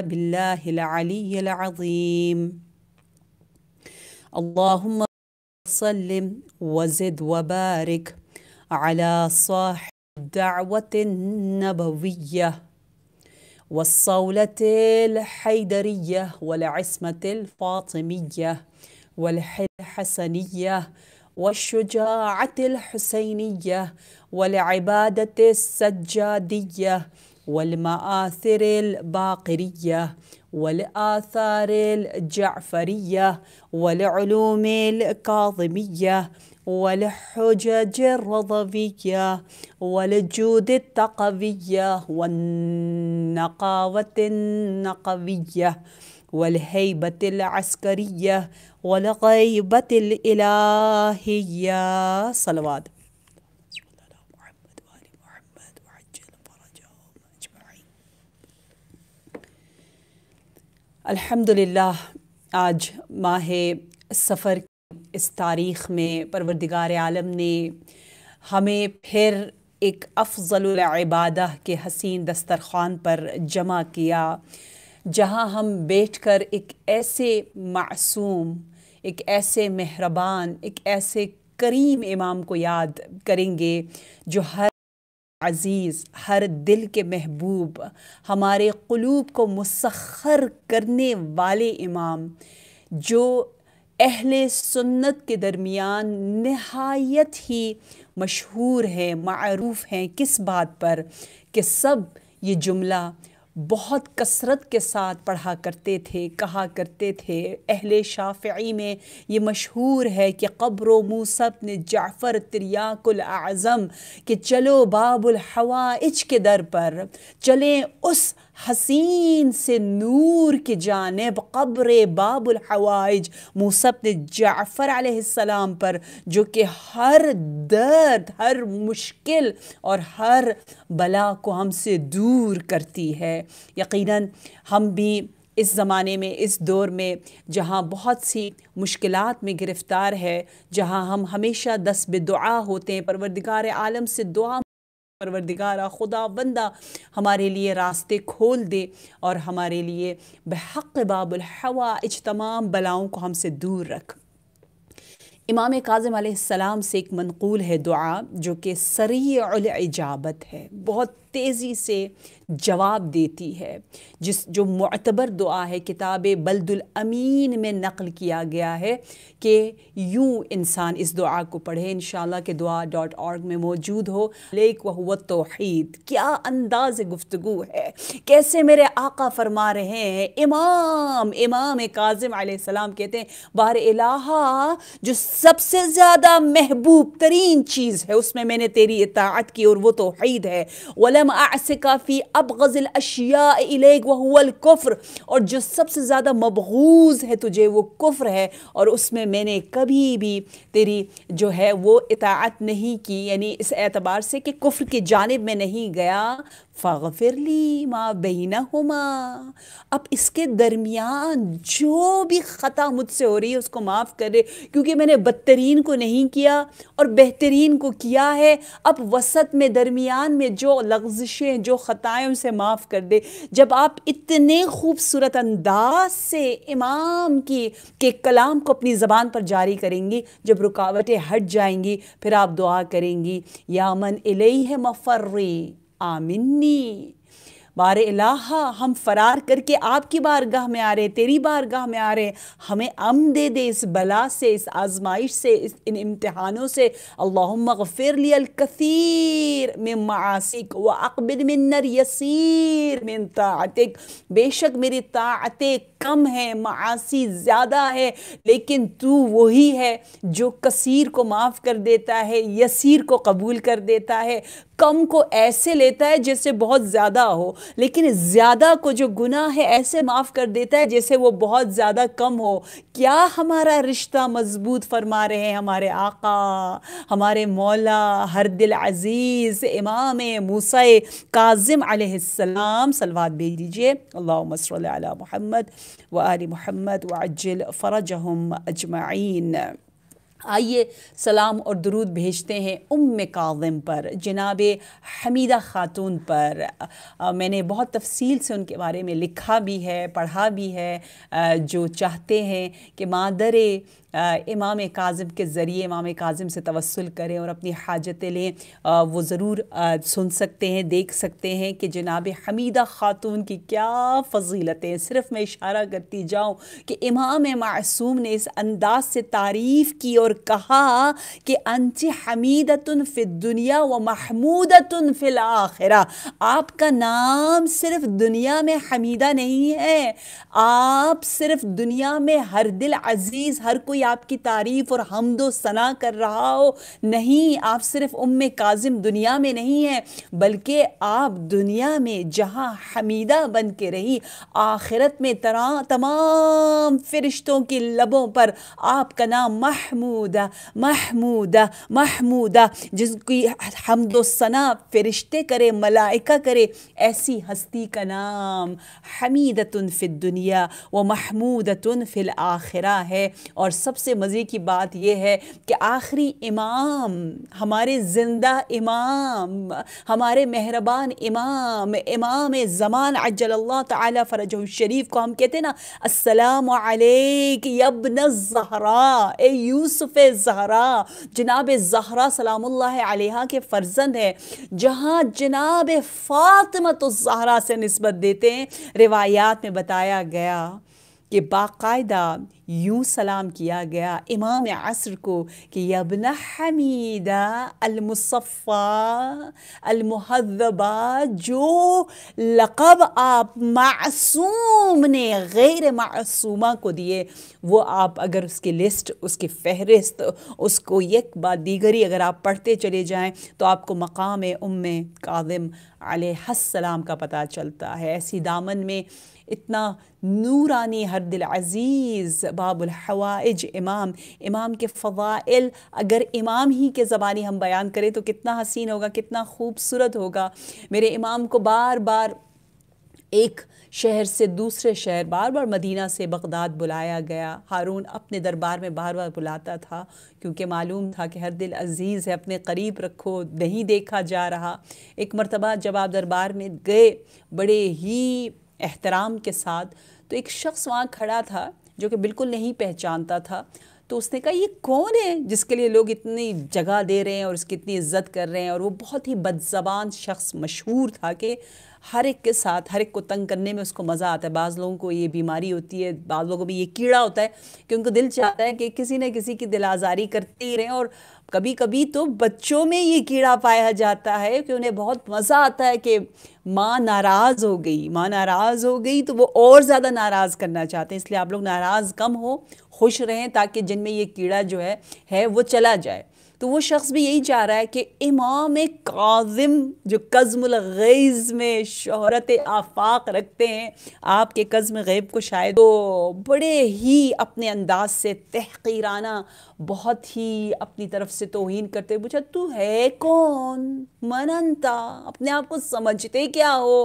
بالله العلي العظيم اللهم صل وزد وبارك على صاحب الدعوة النبوية والصولة الحيدرية والعصمة الفاطمية والحل الحسنية والشجاعة الحسينية والعبادة السجادية والمآثر الباقرية والآثار الجعفرية والعلوم الكاظمية والحجج الرضوية والجود التقوية والنقاوة النقوية والهيبة العسكرية والغيبة الإلهية صلوات अल्हम्दुलिल्लाह आज माह सफ़र इस तारीख़ में परवरदिगार आलम ने हमें फिर एक अफजल इबादा के हसीन दस्तरखान पर जमा किया जहाँ हम बैठकर एक ऐसे मासूम एक ऐसे मेहरबान एक ऐसे करीम इमाम को याद करेंगे जो हर अज़ीज़ हर दिल के महबूब हमारे क़लूब को मुसखर करने वाले इमाम जो अहल सुन्नत के दरमियान नहायत ही मशहूर हैं मरूफ़ हैं किस बात पर कि सब ये जुमला बहुत कसरत के साथ पढ़ा करते थे कहा करते थे अहल शाफ़ी में ये मशहूर है कि कब्र मूसब ने जाफ़र आज़म कि चलो बाबुल हवाइज के दर पर चलें उस हसीन से नूर की जानब कब्र बाबुल हवाइज मूसब जाफ़र आसमाम पर जो कि हर दर्द हर मुश्किल और हर बला को हमसे दूर करती है यकीनन हम भी इस ज़माने में इस दौर में जहाँ बहुत सी मुश्किल में गिरफ़्तार है जहाँ हम हमेशा दस दुआ होते हैं परवरदगार आलम से दुआ परवरदिगारा खुदा बंदा हमारे लिए रास्ते खोल दे और हमारे लिए बहक बाबुल हवा तमाम बलाओं को हमसे दूर रख इमाम काजम सलाम से एक मनकूल है दुआ जो कि सरी इजाबत है बहुत तेज़ी से जवाब देती है जिस जो मतबर दुआ है किताब बल्दुलमीन में नकल किया गया है कि यूँ इंसान इस दुआ को पढ़े इन के दुआ डॉट ऑर्ग में मौजूद हो लेक वह तोहद क्या अंदाज गुफ्तु है कैसे मेरे आका फरमा रहे हैं इमाम इमाम काजिम आसमाम कहते हैं बार अला जो सबसे ज़्यादा महबूब तरीन चीज़ है उसमें मैंने तेरी इतात की और वह तोहद है वल वलम आसिका अब गज़ल अशिया वहुअलकुफ़्र और जो सबसे ज़्यादा मबगूज़ है तुझे वो कुफ़्र है और उसमें मैंने कभी भी तेरी जो है वो इतात नहीं की यानी इस एतबार से कि कुफ़्र की जानब में नहीं गया फ़िरली माँ बेना हुमा अब इसके दरमियान जो भी ख़ता मुझसे हो रही है उसको माफ़ करे क्योंकि मैंने बदतरीन को नहीं किया और बेहतरीन को किया है अब वसत में दरमियान में जो लफ्ज़िशें जो ख़ताएँ उसे माफ़ कर दे जब आप इतने खूबसूरत अंदाज से इमाम की के कलाम को अपनी ज़बान पर जारी करेंगी जब रुकावटें हट जाएंगी फिर आप दुआ करेंगी यामन इले है मफर्री आमिन्नी बार इलाहा हम फरार करके आपकी बारगाह में आ रहे तेरी बारगाह में आ रहे हमें अम दे दे इस बला से इस आजमाइश से इस इन इम्तहानों से अल्लाह गफ़िर लियलकसीर में मासिक व अकबिल मिन्नर यसीर मिन ताक बेशक मेरी ताक कम है मासी ज़्यादा है लेकिन तू वही है जो कसीर को माफ़ कर देता है यसीर को कबूल कर देता है कम को ऐसे लेता है जैसे बहुत ज़्यादा हो लेकिन ज़्यादा को जो गुनाह है ऐसे माफ़ कर देता है जैसे वो बहुत ज़्यादा कम हो क्या हमारा रिश्ता मजबूत फरमा रहे हैं हमारे आका हमारे मौला हर दिल अज़ीज़ इमाम मूसा काजिम सलवाद भेज दीजिए अल्लाह महमद वआल मोहम्मद वअज्जिल हम अजमाइन आइए सलाम और दरूद भेजते हैं उम काज़म पर जनाब हमीदा ख़ातून पर आ, मैंने बहुत तफसील से उनके बारे में लिखा भी है पढ़ा भी है आ, जो चाहते हैं कि मादर इमाम काजम के ज़रिए इमाम काजम से तवसल करें और अपनी हाजतें लें वो ज़रूर सुन सकते हैं देख सकते हैं कि जनाब हमीदा ख़ातून की क्या फजीलतें सिर्फ मैं इशारा करती जाऊँ कि इमाम मासूम ने इस अंदाज से तारीफ़ की और कहा कि अंत हमीदतन दुनिया व महमूदतन फिल आखिरा आपका नाम सिर्फ दुनिया में हमीदा नहीं है आप सिर्फ दुनिया में हर दिल अजीज़ हर कोई कोई आपकी तारीफ़ और हमदो सना कर रहा हो नहीं आप सिर्फ उम काजिम दुनिया में नहीं हैं बल्कि आप दुनिया में जहाँ हमीदा बन के रही आखिरत में तरह तमाम फ़रिश्तों के लबों पर आपका नाम महमूद महमूद महमूद जिसकी हमदोसना फ़रिश्ते करे मलाइका करे ऐसी हस्ती का नाम हमीदतुन फ़िल दुनिया व महमूदतुन फ़िल आखिरा है और सबसे मज़े की बात यह है कि आखिरी इमाम हमारे ज़िंदा इमाम हमारे मेहरबान इमाम इमाम ज़मान अज्जल्ला तरज शरीफ को हम कहते हैं ना असलम यबन जहरा ए यूसुफ जहरा जनाब जहरा सलाम्ला के फ़र्जंद है जहाँ जनाब फ़ातमत जहरा से नस्बत देते हैं रिवायात में बताया गया कि बाकायदा यूँ सलाम किया गया इमाम असर को कि यबन हमीदा अलमुसफ़ा अलमहदबा जो लक़ब आप मासूम ने गैर मासूमा को दिए वो आप अगर उसकी लिस्ट उसकी फहरिस्त उसको एक बात दीगरी अगर आप पढ़ते चले जाएँ तो आपको मकाम उम कादम आसमाम का पता चलता है ऐसी दामन में इतना नूरानी हर दिल अज़ीज़ बाबुल हवाइज इमाम इमाम के फ़वाइल अगर इमाम ही के ज़बानी हम बयान करें तो कितना हसीन होगा कितना खूबसूरत होगा मेरे इमाम को बार बार एक शहर से दूसरे शहर बार बार मदीना से बगदाद बुलाया गया हारून अपने दरबार में बार बार बुलाता था क्योंकि मालूम था कि हर दिल अजीज़ है अपने करीब रखो नहीं देखा जा रहा एक मरतबा जब आप दरबार में गए बड़े ही एहतराम के साथ तो एक शख्स वहाँ खड़ा था जो कि बिल्कुल नहीं पहचानता था तो उसने कहा ये कौन है जिसके लिए लोग इतनी जगह दे रहे हैं और उसकी इतनी इज्जत कर रहे हैं और वो बहुत ही बदजबान शख्स मशहूर था कि हर एक के साथ हर एक को तंग करने में उसको मज़ा आता है बाज़ लोगों को ये बीमारी होती है बाज़ लोगों को भी ये कीड़ा होता है कि उनको दिल चाहता है कि किसी न किसी की दिल आज़ारी करते ही रहें और कभी कभी तो बच्चों में ये कीड़ा पाया जाता है कि उन्हें बहुत मज़ा आता है कि माँ नाराज़ हो गई माँ नाराज़ हो गई तो वो और ज़्यादा नाराज़ करना चाहते हैं इसलिए आप लोग नाराज़ कम हो खुश रहें ताकि जिनमें ये कीड़ा जो है है वो चला जाए तो वो शख्स भी यही चाह रहा है कि इमाम काजिम जो गैज में शहरत आफाक रखते हैं आपके कज़म गैब को शायद तो बड़े ही अपने अंदाज से तहकीराना बहुत ही अपनी तरफ से तोहन करते पूछा तू है कौन मननता अपने आप को समझते क्या हो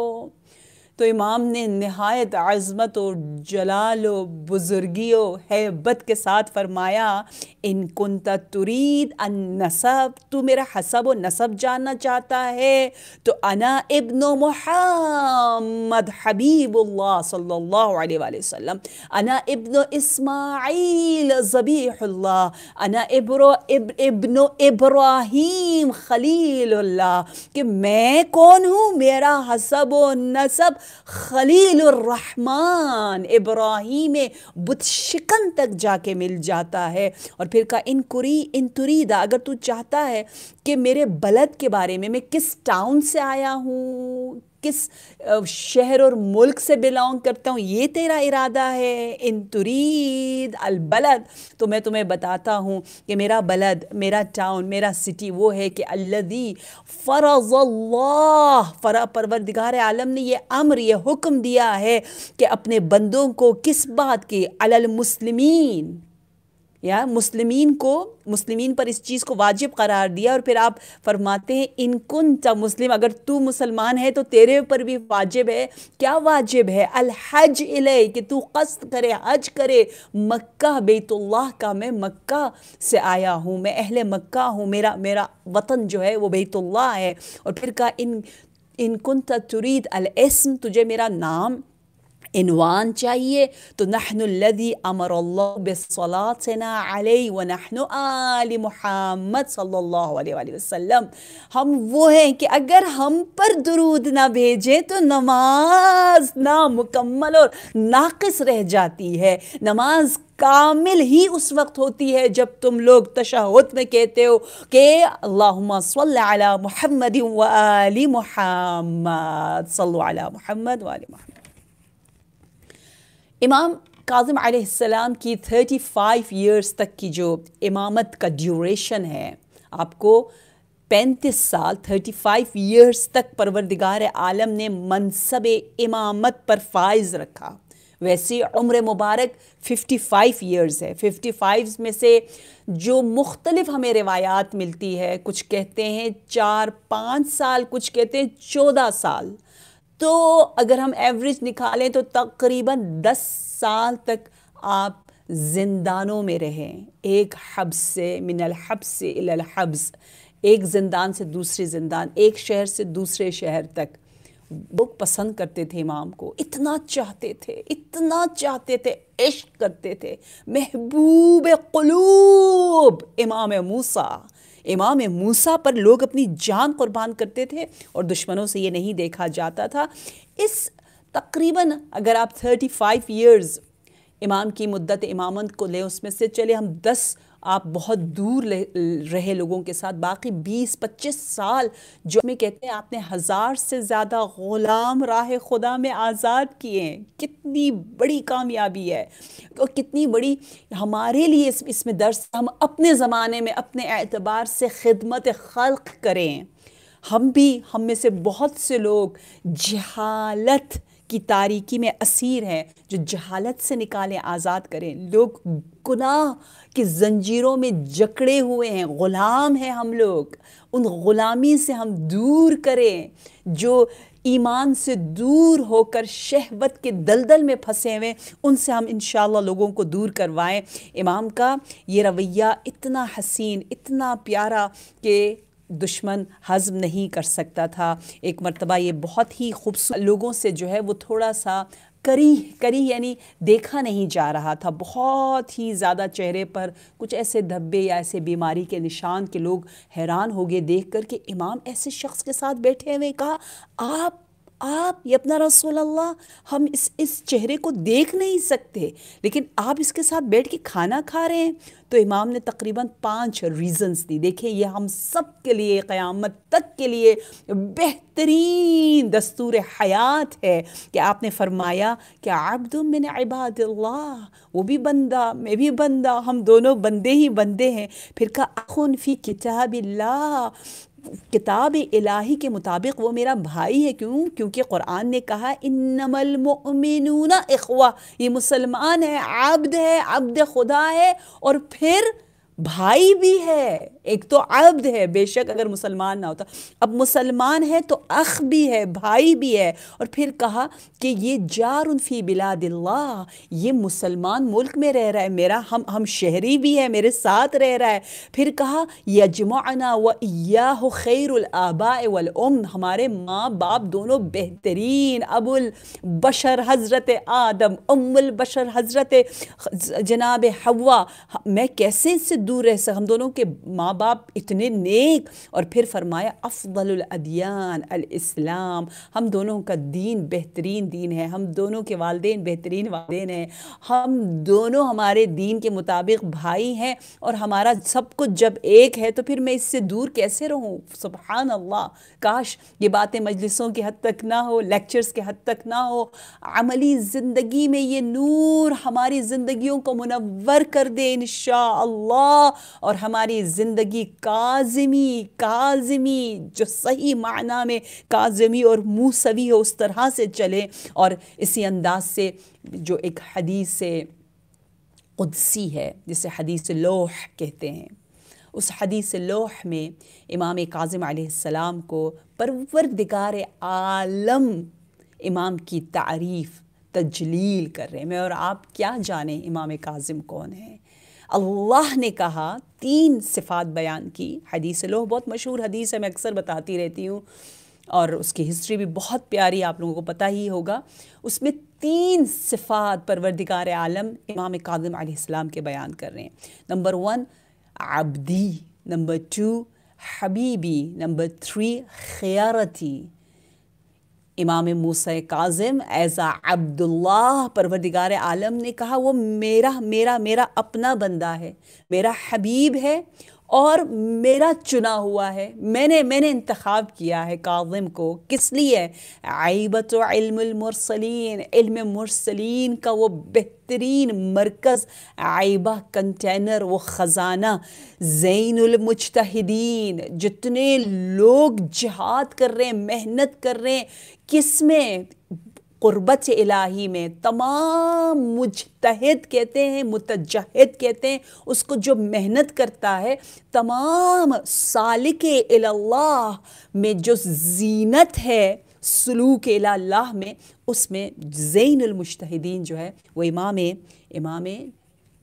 तो इमाम ने नहायत आज़मत व जलाल व बुज़ुर्गी हैबत के साथ फरमाया इन कुनता तुरीद अन नसब तू मेरा हसब व नसब जानना चाहता है तो अना इब्न मोहम्मद हबीबुल्ला सल्लल्लाहु अलैहि वसल्लम अना इब्न इस्माइल ज़बीहुल्ला अना इब्रो इब, इब्न इब्राहीम खलीलुल्ला कि मैं कौन हूँ मेरा हसब व नसब खलीलरहमान इब्राहिम बुत शिकन तक जाके मिल जाता है और फिर कहा इन कुरी इन तुरीदा अगर तू चाहता है कि मेरे बलद के बारे में मैं किस टाउन से आया हूँ किस शहर और मुल्क से बिलोंग करता हूँ ये तेरा इरादा है इन तुरीद अल बलद तो मैं तुम्हें बताता हूँ कि मेरा बलद मेरा टाउन मेरा सिटी वो है कि अल्लदी फ़रज़ फ़रा परवरदिगार आलम ने ये अम्र ये हुक्म दिया है कि अपने बंदों को किस बात की अलमसलमिन या मुस्लिमीन को मुस्लिमीन पर इस चीज़ को वाजिब करार दिया और फिर आप फरमाते हैं इनकुन चा मुस्लिम अगर तू मुसलमान है तो तेरे पर भी वाजिब है क्या वाजिब है अल हज इले कि तू कस्त करे हज करे मक्का बेतुल्लाह का मैं मक्का से आया हूँ मैं अहल मक्का हूँ मेरा मेरा वतन जो है वो बेतुल्लाह है और फिर कहा इन इनकुन तुरीद अलसम तुझे मेरा नाम इनवान चाहिए तो नहनदी अमर वनहन आल मोहम्मद सल्लल्लाहु अलैहि वसल्लम हम वो हैं कि अगर हम पर दरूद ना भेजें तो नमाज ना मुकम्मल और नाकस रह जाती है नमाज कामिल ही उस वक्त होती है जब तुम लोग तशाहद में कहते हो कि अल्लाहुम्मा सल्ला मोहम्मद वाली मोहम्मद सल्ला मोहम्मद वाली मोहम्मद इमाम काजम आसमाम की थर्टी फाइव ईयर्स तक की जो इमामत का ड्यूरेशन है आपको पैंतीस साल थर्टी फ़ाइव ईयर्स तक परवरदिगार आलम ने मनसब इमामत पर फाइज रखा वैसे उम्र मुबारक फिफ्टी फ़ाइव ईयर्स है फ़िफ्टी फ़ाइव में से जो मुख्तलिफ हमें रिवायात मिलती है कुछ कहते हैं चार पाँच साल कुछ कहते हैं चौदह साल तो अगर हम एवरेज निकालें तो तकरीबन 10 साल तक आप जिंदानों में रहें एक हब्स से मिनल हब्स से इलल हब्स एक जिंदान से दूसरे जिंदान एक शहर से दूसरे शहर तक लोग पसंद करते थे इमाम को इतना चाहते थे इतना चाहते थे इश्क करते थे महबूब कलूब इमाम मूसा इमाम मूसा पर लोग अपनी जान कुर्बान करते थे और दुश्मनों से ये नहीं देखा जाता था इस तकरीबन अगर आप 35 फाइव ईयर्स इमाम की मुद्दत इमामत को लें उसमें से चले हम दस आप बहुत दूर रहे लोगों के साथ बाकी 20-25 साल जो में कहते हैं आपने हज़ार से ज़्यादा ग़ुलाम राह खुदा में आज़ाद किए हैं कितनी बड़ी कामयाबी है और कितनी बड़ी हमारे लिए इस इसमें दर्स हम अपने ज़माने में अपने एतबार से ख़दमत खल्क करें हम भी हम में से बहुत से लोग जहालत की तारीकी में असीर हैं जो जहालत से निकालें आज़ाद करें लोग गुनाह की जंजीरों में जकड़े हुए हैं ग़ुलाम हैं हम लोग उन ग़ुलामी से हम दूर करें जो ईमान से दूर होकर शहवत के दलदल में फंसे हुए उनसे हम इन लोगों को दूर करवाएं इमाम का ये रवैया इतना हसीन इतना प्यारा कि दुश्मन हज़म नहीं कर सकता था एक मरतबा ये बहुत ही खूबसूरत लोगों से जो है वो थोड़ा सा करी करी यानी देखा नहीं जा रहा था बहुत ही ज़्यादा चेहरे पर कुछ ऐसे धब्बे या ऐसे बीमारी के निशान के लोग हैरान हो गए देख कर कि इमाम ऐसे शख्स के साथ बैठे हुए कहा आप आप ये अपना रसूल अल्लाह हम इस इस चेहरे को देख नहीं सकते लेकिन आप इसके साथ बैठ के खाना खा रहे हैं तो इमाम ने तकरीबन पाँच रीज़न्स दी देखिए ये हम सब के लिए क़यामत तक के लिए बेहतरीन दस्तूर हयात है कि आपने फरमाया कि आबदुम मिन इबाद वो भी बंदा मैं भी बंदा हम दोनों बंदे ही बंदे हैं फिर का अखुन फ़ी किताब किताब इलाही के मुताबिक वो मेरा भाई है क्यों क्योंकि कुरान ने कहा इनमलमिन अखवा ये मुसलमान है आब्द है आब्द खुदा है और फिर भाई भी है एक तो अब्द है बेशक अगर मुसलमान ना होता अब मुसलमान है तो अख भी है भाई भी है और फिर कहा कि ये जार उनफी बिला दिल्ला ये मुसलमान मुल्क में रह रहा है मेरा हम हम शहरी भी है मेरे साथ रह रहा है फिर कहा यजमाना व या खैरबा वम हमारे माँ बाप दोनों बेहतरीन अबुल बशर हज़रत आदम अमुल बशर हज़रत जनाब हवा मैं कैसे इससे दूर रह सक हम दोनों के माँ माँ बाप इतने नेक और फिर फरमाया अफजलदयान अस्लाम हम दोनों का दीन बेहतरीन दीन है हम दोनों के वालदे बेहतरीन वालदे हैं हम दोनों हमारे दीन के मुताबिक भाई हैं और हमारा सब कुछ जब एक है तो फिर मैं इससे दूर कैसे रहूँ सुबहान अल्लाह काश ये बातें मजलिसों के हद तक ना हो लेक्चर्स के हद तक ना हो अमली ज़िंदगी में ये नूर हमारी ज़िंदगियों को मुनवर कर दे इन और हमारी ज़िंदगी ज़िंदगी काजमी काजमी जो सही माना में काजमी और मूसवी हो उस तरह से चले और इसी अंदाज से जो एक हदीस उदसी है जिसे हदीस लोह कहते हैं उस हदीस लोह में इमाम काजिम आसमाम को परवरदिगार आलम इमाम की तारीफ़ तजलील कर रहे हैं मैं और आप क्या जाने इमाम काजिम कौन है अल्लाह ने कहा तीन सिफात बयान की हदीस लोह बहुत मशहूर हदीस है मैं अक्सर बताती रहती हूँ और उसकी हिस्ट्री भी बहुत प्यारी आप लोगों को पता ही होगा उसमें तीन सिफात परवरदिगार आलम इमाम कादम आलाम के बयान कर रहे हैं नंबर वन आबदी नंबर टू हबीबी नंबर थ्री खयारती इमाम मूस काजिम एज़ा अब्दुल्लाह परवरदिगार आलम ने कहा वो मेरा मेरा मेरा अपना बंदा है मेरा हबीब है और मेरा चुना हुआ है मैंने मैंने इंतखब किया है काजिम को किस लिए आइबत इल्मसलिन इल्म मुरसलिन का वो बेहतरीन मरकज़ आइबा कंटेनर वो ख़जाना ज़ैनमजतदीन जितने लोग जहाद कर रहे हैं मेहनत कर रहे हैं किस में क़ुरबत इलाही में तमाम मुजतहद कहते हैं मुतजहद कहते हैं उसको जो मेहनत करता है तमाम सालिक अल्लाह में जो जीनत है सलूक अल्लाह में उसमें जैनमुशतहदीन जो है वो इमाम इमाम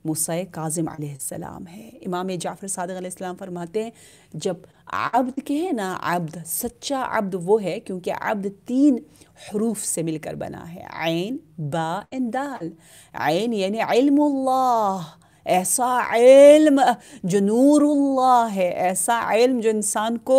मुसै काजिम आसमाम है इमाम जाफ़र सदक़ फरमाते हैं जब आब्द कहे ना आब्द सच्चा आब्द वो है क्योंकि आब्द तीन हरूफ से मिलकर बना है आन बा एन दाल आन यानी इल्मुल्लाह ऐसा इल्म जो नूरुल्लाह है ऐसा इल्म जो इंसान को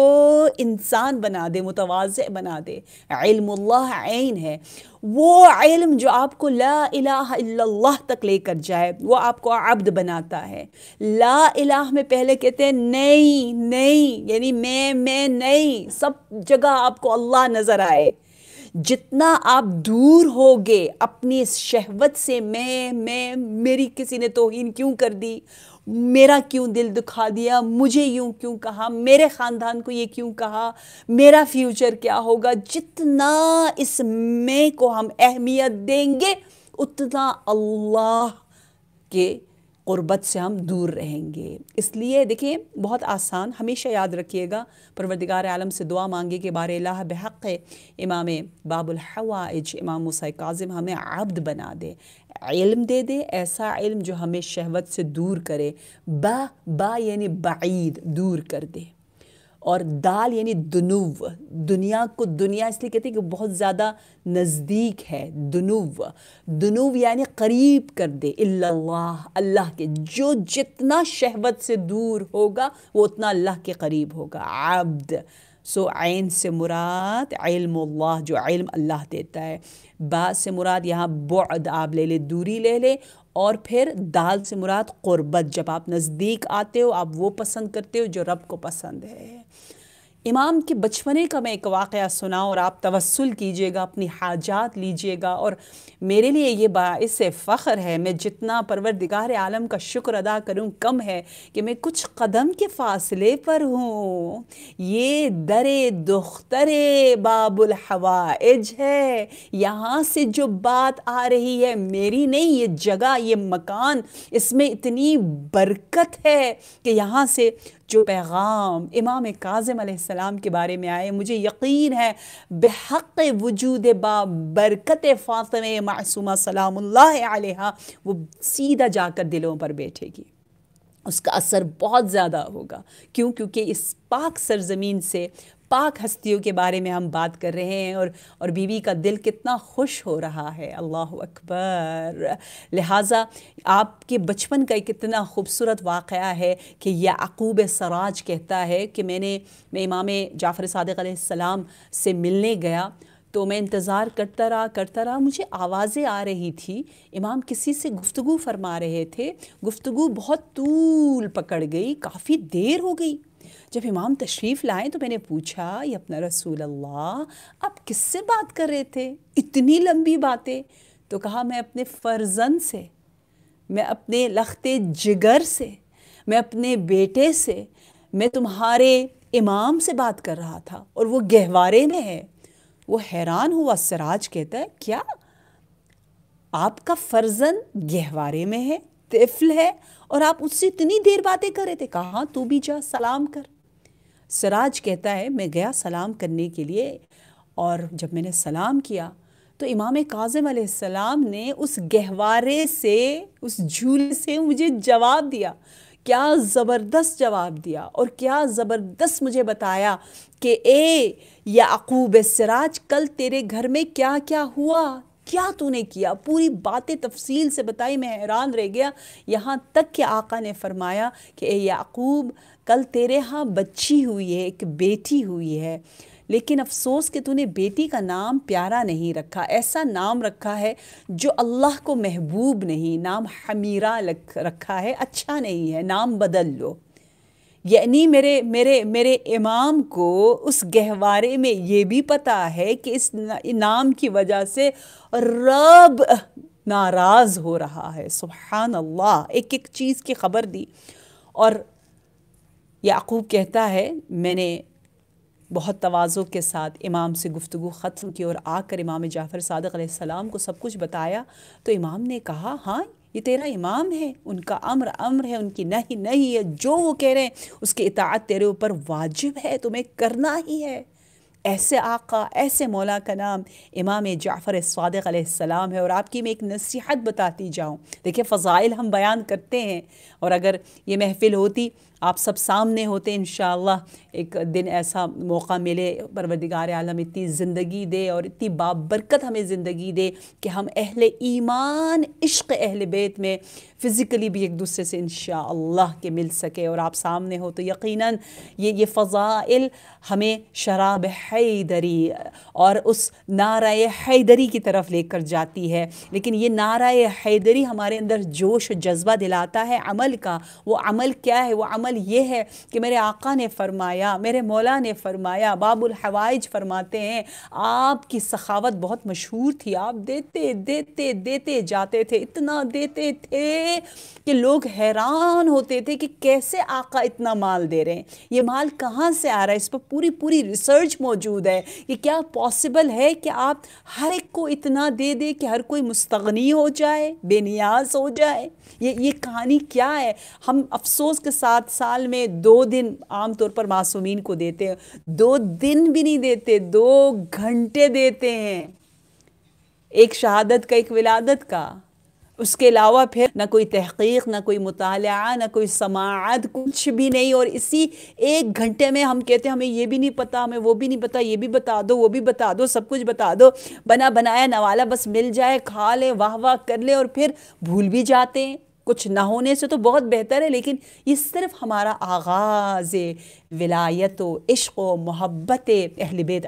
इंसान बना दे मुतवाज़ बना दे इल्मुल्लाह आइन है वो इल्म जो आपको ला इलाह इल्लल्लाह तक लेकर जाए वो आपको अब्द बनाता है ला इलाह में पहले कहते हैं नहीं नहीं यानी मैं मैं नहीं सब जगह आपको अल्लाह नज़र आए जितना आप दूर होगे अपनी इस शहवत से मैं मैं मेरी किसी ने तोहन क्यों कर दी मेरा क्यों दिल दुखा दिया मुझे यूं क्यों कहा मेरे ख़ानदान को ये क्यों कहा मेरा फ्यूचर क्या होगा जितना इस मैं को हम अहमियत देंगे उतना अल्लाह के ग़ुरबत से हम दूर रहेंगे इसलिए देखिए बहुत आसान हमेशा याद रखिएगा परवरदिगार आलम से दुआ मांगे कि बार ला बहक़ इमाम बाबुल बाबुलहवाज इमाम मूसा काजिम हमें आब्द बना दे इल्म दे दे ऐसा इल्म जो हमें शहवत से दूर करे बा बा यानी बाईद दूर कर दे और दाल यानी दुनुव दुनिया को दुनिया इसलिए कहते हैं कि बहुत ज़्यादा नज़दीक है दुनुव दुनुव यानी करीब कर दे अल्लाह अल्लाह के जो जितना शहवत से दूर होगा वो उतना अल्लाह के करीब होगा आब्द सो आन से मुराद इल्म जो इल्म अल्लाह देता है बा से मुराद यहाँ बद आप ले ले दूरी ले ले और फिर दाल से मुराद क़ुरबत जब आप नज़दीक आते हो आप वो पसंद करते हो जो रब को पसंद है इमाम के बचपने का मैं एक वाक़ सुनाऊँ और आप तवसल कीजिएगा अपनी हाजात लीजिएगा और मेरे लिए ये बास फ़ख्र है मैं जितना परवरदिगार आलम का शुक्र अदा करूँ कम है कि मैं कुछ कदम के फासले पर हूँ ये दरे दुख्तर बाबुल हवाज है यहाँ से जो बात आ रही है मेरी नहीं ये जगह ये मकान इसमें इतनी बरकत है कि यहाँ से जो पैगाम इमाम काजम सलाम के बारे में आए मुझे यकीन है बेहक वजूद बा बरकत फ़ातम मासूमा सलाम वो सीधा जाकर दिलों पर बैठेगी उसका असर बहुत ज़्यादा होगा क्यों क्योंकि इस पाक सरजमीन से पाक हस्तियों के बारे में हम बात कर रहे हैं और और बीवी का दिल कितना खुश हो रहा है अल्लाह अकबर लिहाजा आपके बचपन का एक इतना खूबसूरत वाक़ है कि यह अकूब सराज कहता है कि मैंने मैं इमाम जाफ़र सदक सलाम से मिलने गया तो मैं इंतज़ार करता रहा करता रहा मुझे आवाज़ें आ रही थी इमाम किसी से गुफ्तु फरमा रहे थे गुफ्तु बहुत तूल पकड़ गई काफ़ी देर हो गई जब इमाम तशरीफ़ लाए तो मैंने पूछा ये अपना रसूल अल्लाह आप किससे बात कर रहे थे इतनी लंबी बातें तो कहा मैं अपने फ़र्जन से मैं अपने लखते जिगर से मैं अपने बेटे से मैं तुम्हारे इमाम से बात कर रहा था और वो गहवारे में है वो हैरान हुआ सराज कहता है क्या आपका फ़र्जन गहवारे में है तिफल है और आप उससे इतनी देर बातें कर रहे थे कहाँ तू भी जा सलाम कर सराज कहता है मैं गया सलाम करने के लिए और जब मैंने सलाम किया तो इमाम काजम सलाम ने उस गहवारे से उस झूले से मुझे जवाब दिया क्या ज़बरदस्त जवाब दिया और क्या ज़बरदस्त मुझे बताया कि ए याकूब सराज कल तेरे घर में क्या क्या हुआ क्या तूने किया पूरी बातें तफसील से बताई मैं हैरान रह गया यहाँ तक कि आका ने फरमाया कि ए याकूब कल तेरे यहाँ बच्ची हुई है एक बेटी हुई है लेकिन अफसोस कि तूने बेटी का नाम प्यारा नहीं रखा ऐसा नाम रखा है जो अल्लाह को महबूब नहीं नाम हमीरा रखा है अच्छा नहीं है नाम बदल लो यानी मेरे मेरे मेरे इमाम को उस गहवारे में ये भी पता है कि इस नाम की वजह से रब नाराज़ हो रहा है सुबहान अल्लाह एक एक चीज़ की खबर दी और याकूब कहता है मैंने बहुत तोज़ों के साथ इमाम से गुफ्तु ख़त्म की और आकर इमाम जाफ़र सदक सलाम को सब कुछ बताया तो इमाम ने कहा हाँ ये तेरा इमाम है उनका अम्र अम्र है उनकी नहीं नहीं है जो वो कह रहे हैं उसके इतात तेरे ऊपर वाजिब है तुम्हें करना ही है ऐसे आका ऐसे मौला का नाम इमाम जाफ़र सदक़्सम है और आपकी मैं एक नसीहत बताती जाऊँ देखिए फ़ज़ाइल हम बयान करते हैं और अगर ये महफ़िल होती आप सब सामने होते इन एक दिन ऐसा मौका मिले परवदिगार आलम इतनी ज़िंदगी दे और इतनी बाबरकत हमें ज़िंदगी दे कि हम अहल ईमान इश्क अहल बेत में फ़िज़िकली भी एक दूसरे से इन के मिल सके और आप सामने हो तो यकीन ये ये फ़ज़ाइल हमें शराब हैदरी और उस नारा हैदरी की तरफ लेकर जाती है लेकिन ये नारा हैदरी हमारे अंदर जोश जज्बा दिलाता है अमल का वो अमल क्या है वो अमल ये है कि मेरे आका ने फ़रमाया मेरे मौला ने फ़रमाया बाबुल हवाइज फरमाते हैं आपकी सखावत बहुत मशहूर थी आप देते देते देते जाते थे इतना देते थे थे कि लोग हैरान होते थे कि कैसे आका इतना माल दे रहे हैं ये माल कहाँ से आ रहा है इस पर पूरी पूरी रिसर्च मौजूद है कि क्या पॉसिबल है कि आप हर एक को इतना दे दें कि हर कोई मुस्तगनी हो जाए बेनियाज हो जाए ये ये कहानी क्या है हम अफसोस के साथ साल में दो दिन आम तौर पर मासूमीन को देते हैं दो दिन भी नहीं देते दो घंटे देते हैं एक शहादत का एक विलादत का उसके अलावा फिर ना कोई तहकीक ना कोई मुताल ना कोई समात कुछ भी नहीं और इसी एक घंटे में हम कहते हैं हमें ये भी नहीं पता हमें वो भी नहीं पता ये भी बता दो वो भी बता दो सब कुछ बता दो बना बनाया नवाला बस मिल जाए खा ले वाह वाह कर ले और फिर भूल भी जाते हैं कुछ ना होने से तो बहुत बेहतर है लेकिन ये सिर्फ हमारा आगाज़ विलायत व इश्क व मोहब्बत अहल बेत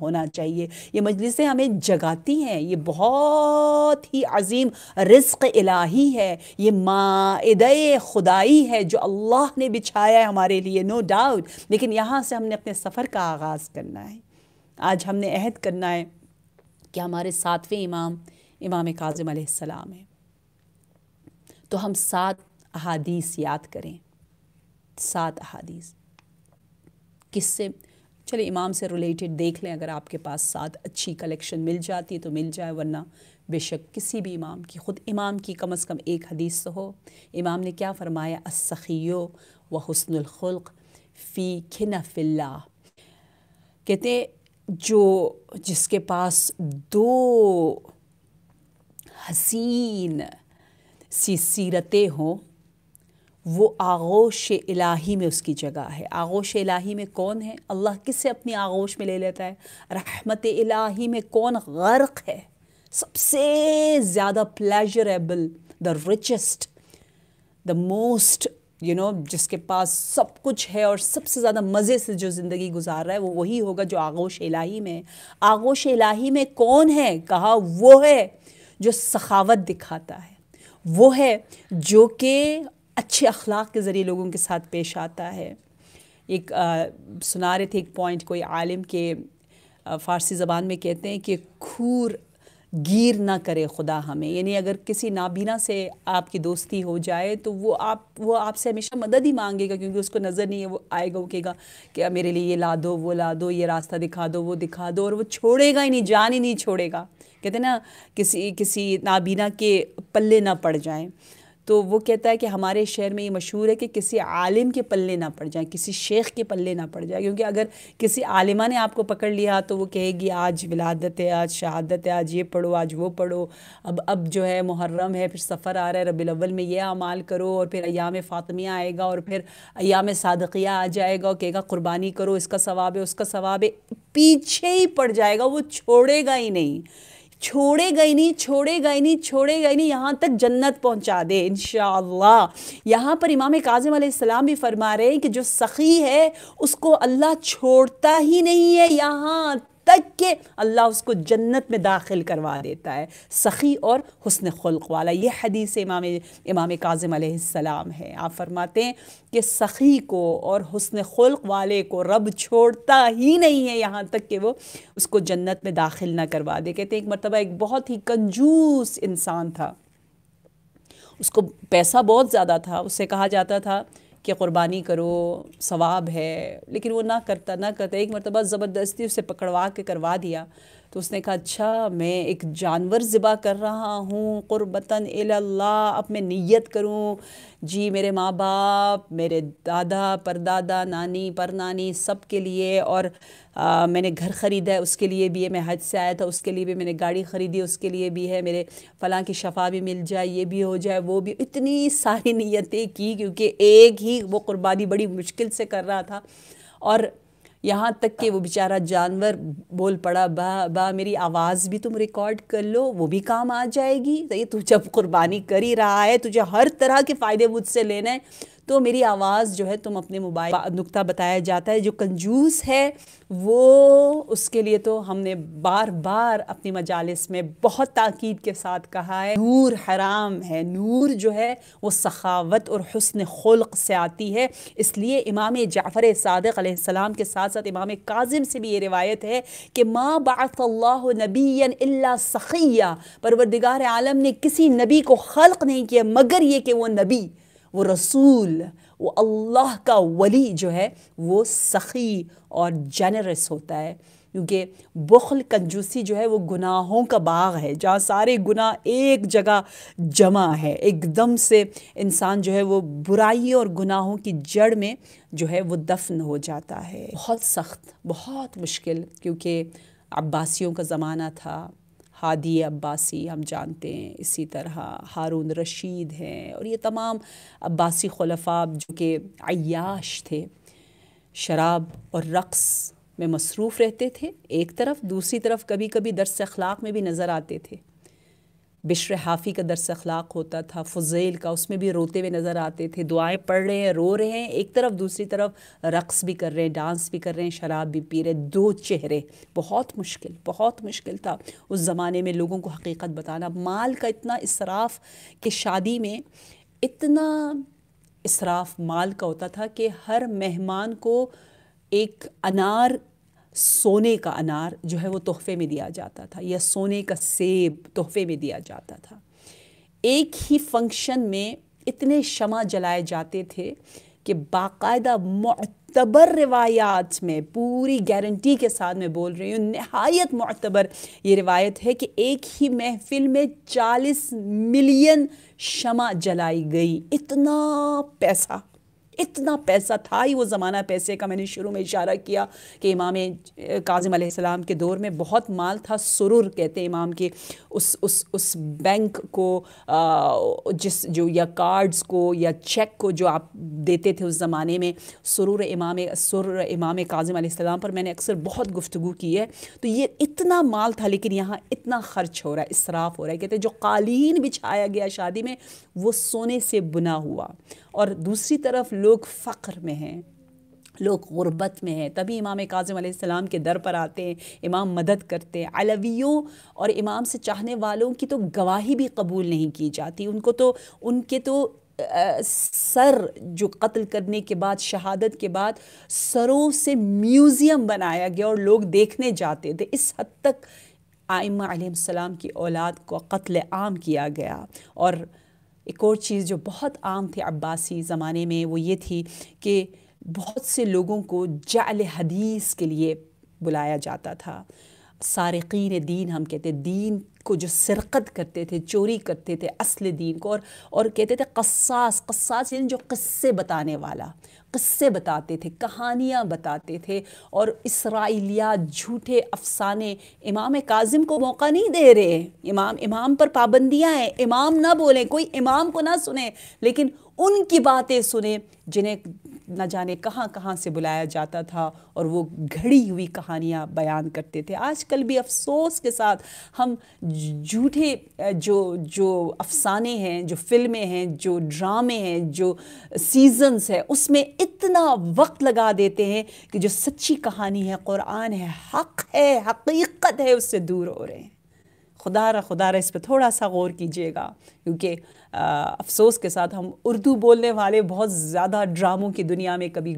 होना चाहिए ये मजलिसें हमें जगाती हैं ये बहुत ही अजीम रिस्क इलाही है ये माद खुदाई है जो अल्लाह ने बिछाया है हमारे लिए नो डाउट लेकिन यहाँ से हमने अपने सफ़र का आगाज़ करना है आज हमने अहद करना है कि हमारे सातवें इमाम इमाम काजम सलाम हैं तो हम सात अहादीस याद करें सात अहादीस किससे चले इमाम से रिलेटेड देख लें अगर आपके पास सात अच्छी कलेक्शन मिल जाती है तो मिल जाए वरना बेशक किसी भी इमाम की ख़ुद इमाम की कम अज़ कम एक हदीस तो हो इमाम ने क्या फ़रमाया असखियो व हसनखल्क फ़ी खिनफिल्ला कहते जो जिसके पास दो हसीन सी सीरतें हों वो आगोश इलाही में उसकी जगह है आगोश इलाही में कौन है अल्लाह किससे अपनी आगोश में ले लेता है रहमत इलाही में कौन गर्क है सबसे ज़्यादा pleasurable the richest the most you know जिसके पास सब कुछ है और सबसे ज़्यादा मज़े से जो ज़िंदगी गुजार रहा है वो वही होगा जो आगोश इलाही में है आगोश इलाही में कौन है कहा वो है जो सखावत दिखाता है वो है जो कि अच्छे अखलाक के ज़रिए लोगों के साथ पेश आता है एक आ, सुना रहे थे एक पॉइंट कोई आलिम के फ़ारसी ज़बान में कहते हैं कि खूर गिर ना करे खुदा हमें यानी अगर किसी नाबीना से आपकी दोस्ती हो जाए तो वो आप वो आपसे हमेशा मदद ही मांगेगा क्योंकि उसको नज़र नहीं है वो आएगा वो कि मेरे लिए ये ला दो वो ला दो ये रास्ता दिखा दो वो दिखा दो और वो छोड़ेगा ही नहीं जान ही नहीं छोड़ेगा कहते ना किसी किसी नाबीना के पल्ले ना पड़ जाएँ तो वो कहता है कि हमारे शहर में ये मशहूर है कि किसी आलिम के पल्ले ना पड़ जाए किसी शेख के पल्ले ना पड़ जाए क्योंकि अगर किसी आलिमा ने आपको पकड़ लिया तो वो कहेगी आज विलादत है आज शहादत है आज ये पढ़ो आज वो पढ़ो अब अब जो है मुहर्रम है फिर सफ़र आ रहा है रबील में ये अमाल करो और फिर अयाम फ़ातमिया आएगा और फिर अयाम सादकिया आ जाएगा और कहेगा कुर्बानी करो इसका सवाब है उसका सवाब है पीछे ही पड़ जाएगा वो छोड़ेगा ही नहीं छोड़े गई नहीं छोड़े गए नहीं छोड़े गई नहीं यहाँ तक जन्नत पहुँचा दे इन यहाँ पर इमाम काजम सलाम भी फरमा रहे हैं कि जो सखी है उसको अल्लाह छोड़ता ही नहीं है यहाँ तक के अल्लाह उसको जन्नत में दाखिल करवा देता है सखी और हसन खुल्क वाला ये हदीस इमाम इमाम काजम सलाम है आप फरमाते हैं कि सखी को और हसन खुल्क वाले को रब छोड़ता ही नहीं है यहाँ तक कि वो उसको जन्नत में दाखिल ना करवा दे कहते एक मरतबा एक बहुत ही कंजूस इंसान था उसको पैसा बहुत ज़्यादा था उससे कहा जाता था कि कुर्बानी करो सवाब है लेकिन वो ना करता ना करता एक मरतबा ज़बरदस्ती उसे पकड़वा के करवा दिया तो उसने कहा अच्छा मैं एक जानवर ज़िबा कर रहा हूँ क़ुरबतन अल्लाह अब मैं नीयत करूँ जी मेरे माँ बाप मेरे दादा परदादा नानी पर नानी सब के लिए और आ, मैंने घर ख़रीदा है उसके लिए भी है मैं हज से आया था उसके लिए भी मैंने गाड़ी ख़रीदी उसके लिए भी है मेरे फ़लाँ की शफा भी मिल जाए ये भी हो जाए वो भी इतनी सारी नीयतें की क्योंकि एक ही वो क़ुरबानी बड़ी मुश्किल से कर रहा था और यहाँ तक कि वो बेचारा जानवर बोल पड़ा बा बा मेरी आवाज़ भी तुम रिकॉर्ड कर लो वो भी काम आ जाएगी तो ये तू जब कुर्बानी कर ही रहा है तुझे हर तरह के फ़ायदे मुझसे लेने हैं तो मेरी आवाज़ जो है तुम अपने मोबाइल नुकता बताया जाता है जो कंजूस है वो उसके लिए तो हमने बार बार अपनी मजालस में बहुत ताकीद के साथ कहा है नूर हराम है नूर जो है वो सखावत और हसन खुल्क से आती है इसलिए इमाम जाफ़र सदक़लम के साथ साथ इमाम काजिम से भी ये रिवायत है कि माँ बाफ़ल्ला नबीन सखिया परवरदिगार आलम ने किसी नबी को खल्क नहीं किया मगर ये कि वो नबी वो रसूल वो अल्लाह का वली जो है वो सखी और जनरस होता है क्योंकि बुखल कंजूसी जो है वो गुनाहों का बाग है जहाँ सारे गुनाह एक जगह जमा है एकदम से इंसान जो है वो बुराई और गुनाहों की जड़ में जो है वो दफन हो जाता है बहुत सख्त बहुत मुश्किल क्योंकि अब्बासियों का ज़माना था हादी अब्बासी हम जानते हैं इसी तरह हारून रशीद हैं और ये तमाम अब्बासी खलफा जो कि अयाश थे शराब और रक़्स में मसरूफ़ रहते थे एक तरफ दूसरी तरफ कभी कभी दरस अखलाक में भी नज़र आते थे बिशर हाफ़ी का दरस अखलाक होता था फ़ज़ैल का उसमें भी रोते हुए नज़र आते थे दुआएं पढ़ रहे हैं रो रहे हैं एक तरफ दूसरी तरफ रक़्स भी कर रहे हैं डांस भी कर रहे हैं शराब भी पी रहे दो चेहरे बहुत मुश्किल बहुत मुश्किल था उस ज़माने में लोगों को हकीकत बताना माल का इतना इसराफ कि शादी में इतना इसराफ माल का होता था कि हर मेहमान को एक अनार सोने का अनार जो है वो तोहफे में दिया जाता था या सोने का सेब तोहफे में दिया जाता था एक ही फंक्शन में इतने शमा जलाए जाते थे कि बाकायदा मतबर रिवायात में पूरी गारंटी के साथ मैं बोल रही हूँ नहायत मतबर ये रिवायत है कि एक ही महफिल में चालीस मिलियन शमा जलाई गई इतना पैसा इतना पैसा था ही वो ज़माना पैसे का मैंने शुरू में इशारा किया कि इमाम काजिम सलाम के दौर में बहुत माल था सुरूर कहते इमाम के उस उस उस बैंक को जिस जो या कार्ड्स को या चेक को जो आप देते थे उस ज़माने में सुरूर इमाम सुर इमाम काजिम सलाम पर मैंने अक्सर बहुत गुफ्तु की है तो ये इतना माल था लेकिन यहाँ इतना ख़र्च हो रहा है इसराफ हो रहा है कहते हैं जो कालीन बिछाया गया शादी में वो सोने से बुना हुआ और दूसरी तरफ लोग फ़ख्र में हैं लोग गुरबत में हैं तभी इमाम काजम सलाम के दर पर आते हैं इमाम मदद करते हैं अलवियों और इमाम से चाहने वालों की तो गवाही भी कबूल नहीं की जाती उनको तो उनके तो सर जो कत्ल करने के बाद शहादत के बाद सरों से म्यूज़ियम बनाया गया और लोग देखने जाते थे इस हद तक आइम सलाम की औलाद को कत्ल आम किया गया और एक और चीज़ जो बहुत आम थी अब्बासी ज़माने में वो ये थी कि बहुत से लोगों को जाल हदीस के लिए बुलाया जाता था सारकिन दीन हम कहते दीन को जो शिरकत करते थे चोरी करते थे असल दीन को और और कहते थे कस्सास कस्सास यानी जो किस्से बताने वाला किस्से बताते थे कहानियाँ बताते थे और इसराइलिया झूठे अफसाने इमाम काजिम को मौका नहीं दे रहे इमाम इमाम पर पाबंदियाँ हैं इमाम ना बोलें कोई इमाम को ना सुने लेकिन उनकी बातें सुने जिन्हें न जाने कहाँ कहाँ से बुलाया जाता था और वो घड़ी हुई कहानियाँ बयान करते थे आजकल भी अफसोस के साथ हम झूठे जो जो अफसाने हैं जो फिल्में हैं जो ड्रामे हैं जो सीजन्स हैं उसमें इतना वक्त लगा देते हैं कि जो सच्ची कहानी है क़ुरान है हक़ है हकीकत है उससे दूर हो रहे हैं खुदा खुदा इस पर थोड़ा सा गौर कीजिएगा क्योंकि अफसोस के साथ हम उर्दू बोलने वाले बहुत ज़्यादा ड्रामों की दुनिया में कभी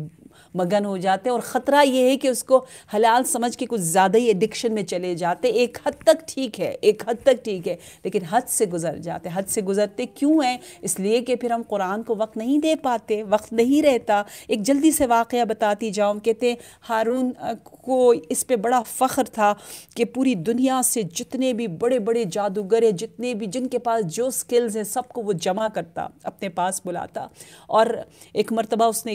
मगन हो जाते हैं और ख़तरा ये है कि उसको हलाल समझ के कुछ ज़्यादा ही एडिक्शन में चले जाते एक हद तक ठीक है एक हद तक ठीक है लेकिन हद से गुजर जाते हद से गुजरते क्यों हैं इसलिए कि फिर हम कुरान को वक्त नहीं दे पाते वक्त नहीं रहता एक जल्दी से वाक़ बताती जाऊँ कहते हैं हारून को इस पर बड़ा फ़ख्र था कि पूरी दुनिया से जितने भी बड़े बड़े जादूगर हैं जितने भी जिनके पास जो स्किल्स हैं सबको वो जमा करता अपने पास बुलाता और एक मरतबा उसने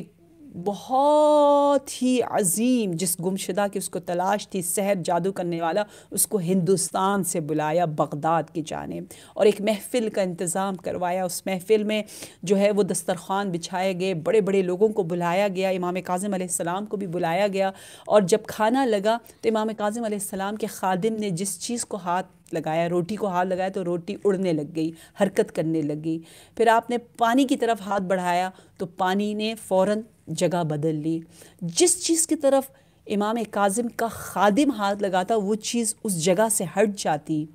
बहुत ही अजीम जिस गुमशुदा की उसको तलाश थी सहर जादू करने वाला उसको हिंदुस्तान से बुलाया बगदाद की जाने और एक महफ़िल का इंतज़ाम करवाया उस महफ़िल में जो है वो दस्तरखान बिछाए गए बड़े बड़े लोगों को बुलाया गया इमाम काजिम आसमाम को भी बुलाया गया और जब खाना लगा तो इमाम काजिम आसमाम के खादिम ने जिस चीज़ को हाथ लगाया रोटी को हाथ लगाया तो रोटी उड़ने लग गई हरकत करने लग गई फिर आपने पानी की तरफ हाथ बढ़ाया तो पानी ने फ़ौर जगह बदल ली जिस चीज़ की तरफ इमाम काजिम का खादिम हाथ लगाता वो चीज़ उस जगह से हट जाती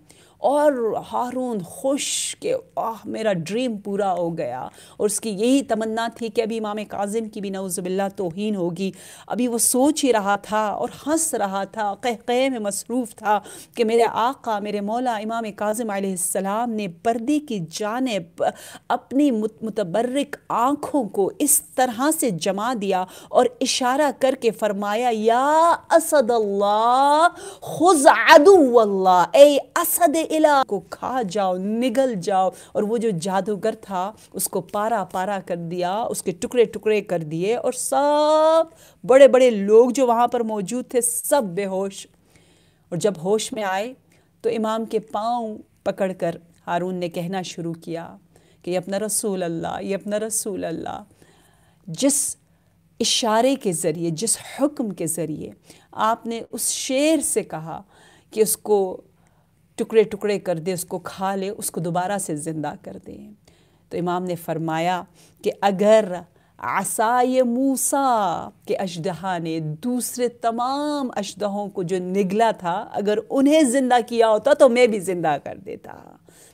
और हारून खुश के आह मेरा ड्रीम पूरा हो गया और उसकी यही तमन्ना थी कि अभी इमाम काजिम की भी नौज़बिल्ला तोहन होगी अभी वो सोच ही रहा था और हंस रहा था कह कह में मसरूफ़ था कि मेरे आका मेरे मौला इमाम काजिम आसमाम ने पर्दे की जानब अपनी मुतबरक आँखों को इस तरह से जमा दिया और इशारा करके फरमाया या असद अल्लाह खुज अदू अल्लाह ए असद इला को खा जाओ निगल जाओ और वो जो जादूगर था उसको पारा पारा कर दिया उसके टुकड़े टुकड़े कर दिए और सब बड़े बड़े लोग जो वहाँ पर मौजूद थे सब बेहोश और जब होश में आए तो इमाम के पाँव पकड़ कर हारून ने कहना शुरू किया कि ये अपना रसूल अल्लाह ये अपना रसूल अल्लाह जिस इशारे के ज़रिए जिस हुक्म के ज़रिए आपने उस शेर से कहा कि उसको टुकड़े टुकड़े कर दे उसको खा ले उसको दोबारा से ज़िंदा कर दे तो इमाम ने फरमाया कि अगर ये मूसा के अशदहा ने दूसरे तमाम अशदहों को जो निगला था अगर उन्हें ज़िंदा किया होता तो मैं भी ज़िंदा कर देता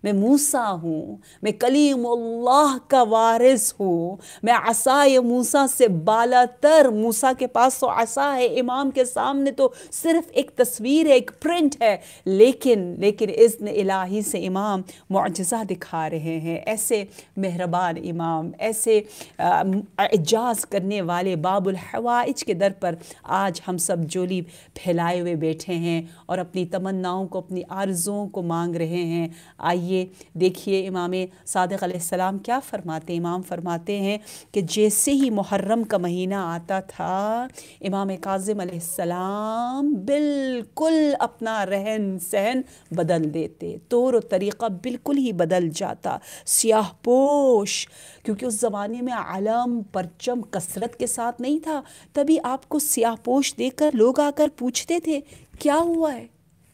मैं मूसा हूँ मैं कलीम अल्लाह का वारिस हूँ मैं असा मूसा से बाला तर मूसा के पास तो असा है इमाम के सामने तो सिर्फ एक तस्वीर है एक प्रिंट है लेकिन लेकिन इज़्न इलाही से इमाम मुआजा दिखा रहे हैं ऐसे मेहरबान इमाम ऐसे एजाज करने वाले बाबुल हवाइज के दर पर आज हम सब जोली फैलाए हुए बैठे हैं और अपनी तमन्नाओं को अपनी आर्ज़ुओं को मांग रहे हैं आइए देखिए इमाम सदक सलाम क्या फरमाते इमाम फरमाते हैं कि जैसे ही मुहर्रम का महीना आता था इमाम काजम बिल्कुल अपना रहन सहन बदल देते तौर तरीक़ा बिल्कुल ही बदल जाता सियाह पोश क्योंकि उस ज़माने में आलम परचम कसरत के साथ नहीं था तभी आपको सियाह पोश देख कर लोग आकर पूछते थे क्या हुआ है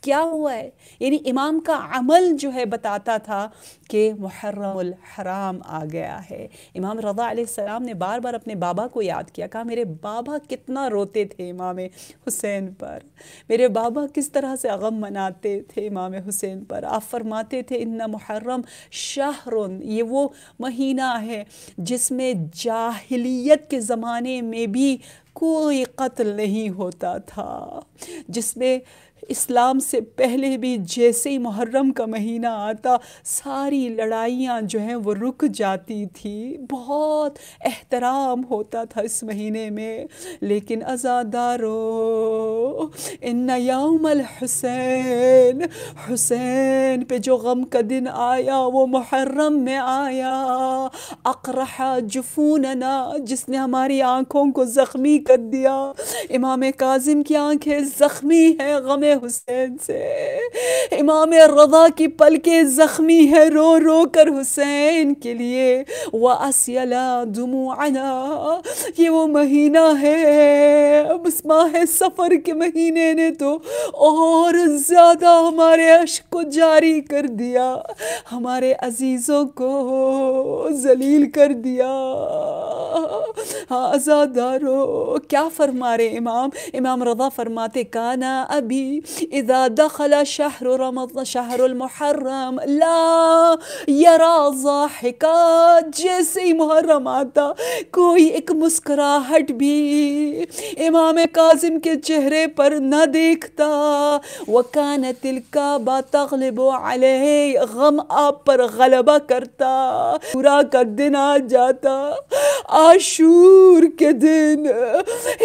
क्या हुआ है यानी इमाम का अमल जो है बताता था कि मुहर्रमुल हराम आ गया है इमाम रज़ा सलाम ने बार बार अपने बाबा को याद किया कहा मेरे बाबा कितना रोते थे इमाम हुसैन पर मेरे बाबा किस तरह से गम मनाते थे इमाम हुसैन पर आप फरमाते थे इन्ना मुहर्रम शाहरुन ये वो महीना है जिसमें जाहिलियत के ज़माने में भी कोई कत्ल नहीं होता था जिसमें इस्लाम से पहले भी जैसे ही मुहर्रम का महीना आता सारी लड़ाइयाँ जो हैं वो रुक जाती थी बहुत एहतराम होता था इस महीने में लेकिन आज़ादारो इन यामल हुसैन हुसैन पे जो गम का दिन आया वो मुहर्रम में आया अकरहा जफूनना जिसने हमारी आँखों को ज़ख्मी कर दिया इमाम काजिम की आँखें ज़ख्मी हैं गम हुसैन से इमाम रज़ा की के ज़ख्मी है रो रो कर हुसैन के लिए व दुमुआना ये वो महीना है माह सफ़र के महीने ने तो और ज़्यादा हमारे अश को जारी कर दिया हमारे अजीज़ों को जलील कर दिया आज़ादारो क्या फरमा रहे इमाम इमाम रदा फरमाते काना अभी इदा दखला शहर रमज़ ला जैसे ही मुहर्रम आता कोई एक मुस्कुराहट भी इमाम काजिम के चेहरे पर न देखता वकान तिलका बातलब गम आप पर गलबा करता पूरा का दिन आ जाता आशूर सूर के दिन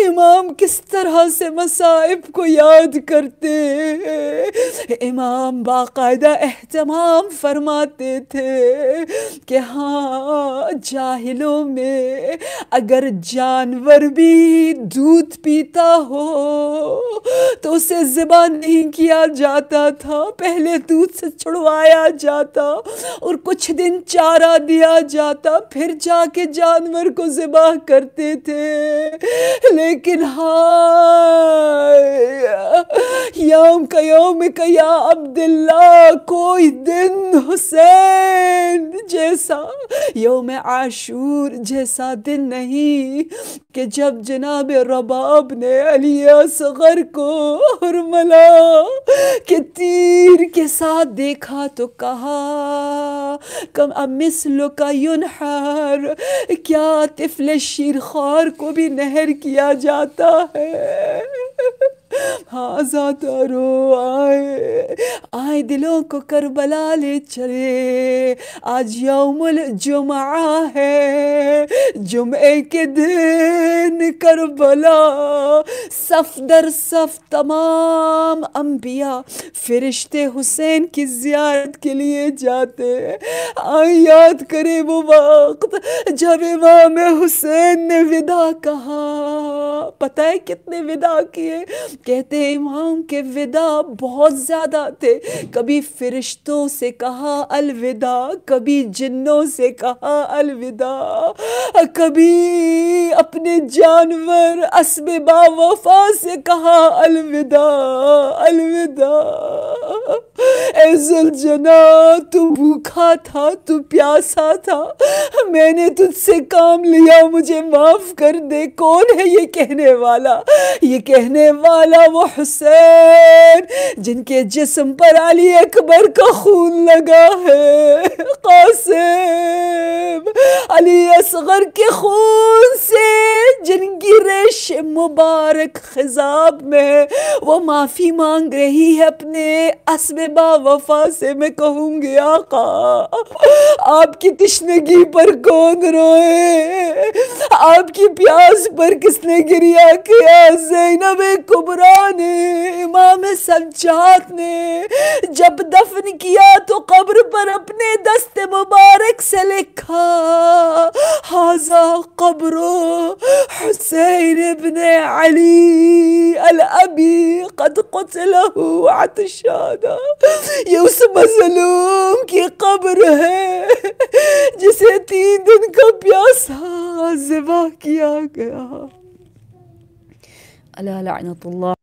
इमाम किस तरह से मसाइब को याद करते इमाम बाकायदा एहतमाम फरमाते थे कि हाँ जाहिलों में अगर जानवर भी दूध पीता हो तो उसे ज़िबा नहीं किया जाता था पहले दूध से छुड़वाया जाता और कुछ दिन चारा दिया जाता फिर जाके जानवर को ज़िबा करते थे लेकिन हाँ यौम कया अब्दुल्ला कोई दिन हुसैन जैसा योम आशूर जैसा दिन नहीं कि जब जनाब रबाब ने अली सगर को हरमला के तीर के साथ देखा तो कहा कम अमिस का हार क्या तिफलश शीरख्वार को भी नहर किया जाता है हाँ रो आए आए दिलों को करबला ले चले आज यौमुल जुमा है जुमे के दिन करबला सफ दर सफ तमाम अम्बिया फरिश्ते हुसैन की जियारत के लिए जाते आए याद करे वो वक्त जब इमाम हुसैन ने विदा कहा पता है कितने विदा किए कहते हैं इमाम के विदा बहुत ज़्यादा थे कभी फरिश्तों से कहा अलविदा कभी जिन्नों से कहा अलविदा कभी अपने जानवर असब बा से कहा अलविदा अलविदा जना तू भूखा था तू प्यासा था मैंने तुझसे काम लिया मुझे माफ़ कर दे कौन है ये कहने वाला ये कहने वाला वाला वो हुसैन जिनके जिस्म पर अली अकबर का खून लगा है कासिम अली असगर के खून से जिनकी रेश मुबारक खिजाब में वो माफ़ी मांग रही है अपने असबा वफा से मैं कहूँगी आका आपकी तश्नगी पर कौन रोए आपकी प्यास पर किसने गिरिया किया जैनब कुबर ने इमाम सज्जात ने जब दफन किया तो कब्र पर अपने दस्त मुबारक से लिखा हाजा कब्रो हुसैन इबन अली अल अबी कद कतलहू आतशाना ये उस मजलूम की कब्र है जिसे तीन दिन का प्यासा जिबा किया गया ألا لعنة الله